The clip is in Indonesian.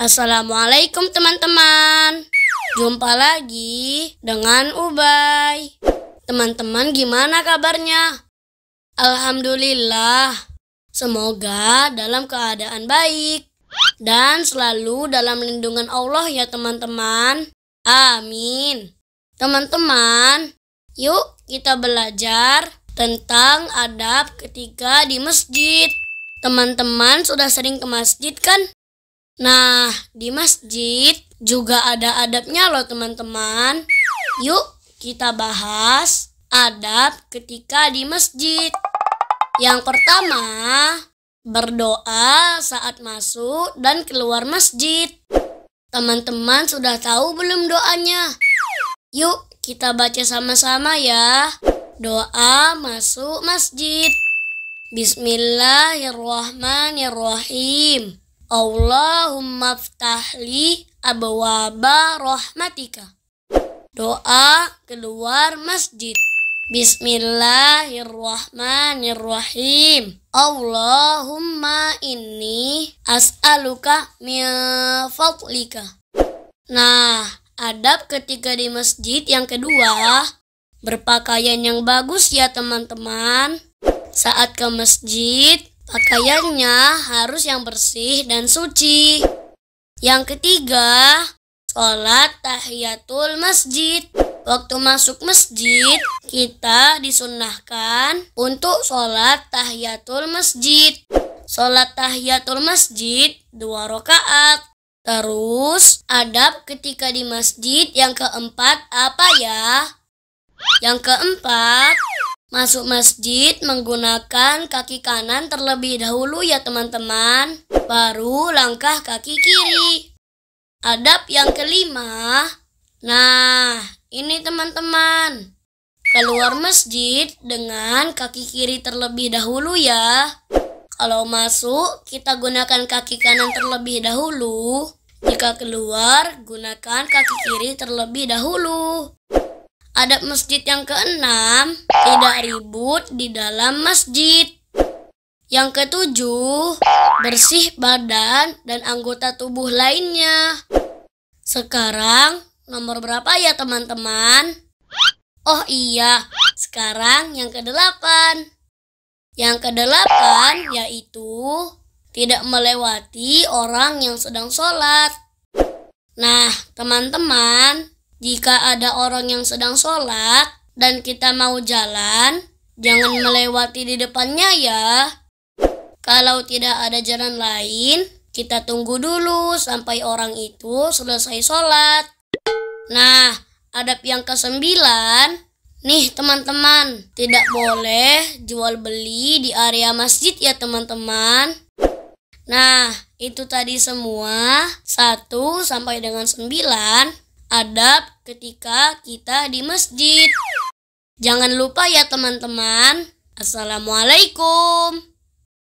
Assalamualaikum teman-teman. Jumpa lagi dengan Ubay. Teman-teman gimana kabarnya? Alhamdulillah. Semoga dalam keadaan baik dan selalu dalam lindungan Allah ya teman-teman. Amin. Teman-teman, yuk kita belajar tentang adab ketika di masjid. Teman-teman sudah sering ke masjid kan? Nah, di masjid juga ada adabnya loh teman-teman. Yuk, kita bahas adab ketika di masjid. Yang pertama, berdoa saat masuk dan keluar masjid. Teman-teman sudah tahu belum doanya? Yuk, kita baca sama-sama ya. Doa masuk masjid. Bismillahirrahmanirrahim. Allahumma ftahli abwaba rahmatika. Doa keluar masjid. Bismillahirrahmanirrahim. Allahumma inni as'aluka min fadlika. Nah, adab ketika di masjid yang kedua, berpakaian yang bagus ya teman-teman. Saat ke masjid, Pakaiannya harus yang bersih dan suci. Yang ketiga, sholat tahiyatul masjid. Waktu masuk masjid, kita disunahkan untuk sholat tahiyatul masjid. Sholat tahiyatul masjid dua rakaat. Terus, adab ketika di masjid yang keempat apa ya? Yang keempat, Masuk masjid menggunakan kaki kanan terlebih dahulu ya teman-teman. Baru langkah kaki kiri. Adab yang kelima. Nah, ini teman-teman. Keluar masjid dengan kaki kiri terlebih dahulu ya. Kalau masuk, kita gunakan kaki kanan terlebih dahulu. Jika keluar, gunakan kaki kiri terlebih dahulu. Adab masjid yang keenam, tidak ribut di dalam masjid. Yang ketujuh, bersih badan dan anggota tubuh lainnya. Sekarang nomor berapa ya teman-teman? Oh iya, sekarang yang kedelapan. Yang kedelapan yaitu tidak melewati orang yang sedang sholat. Nah, teman-teman, jika ada orang yang sedang sholat dan kita mau jalan, jangan melewati di depannya ya. Kalau tidak ada jalan lain, kita tunggu dulu sampai orang itu selesai sholat. Nah, adab yang kesembilan, Nih teman-teman, tidak boleh jual beli di area masjid ya teman-teman. Nah, itu tadi semua satu sampai dengan sembilan adab ketika kita di masjid. Jangan lupa ya teman-teman. Assalamualaikum.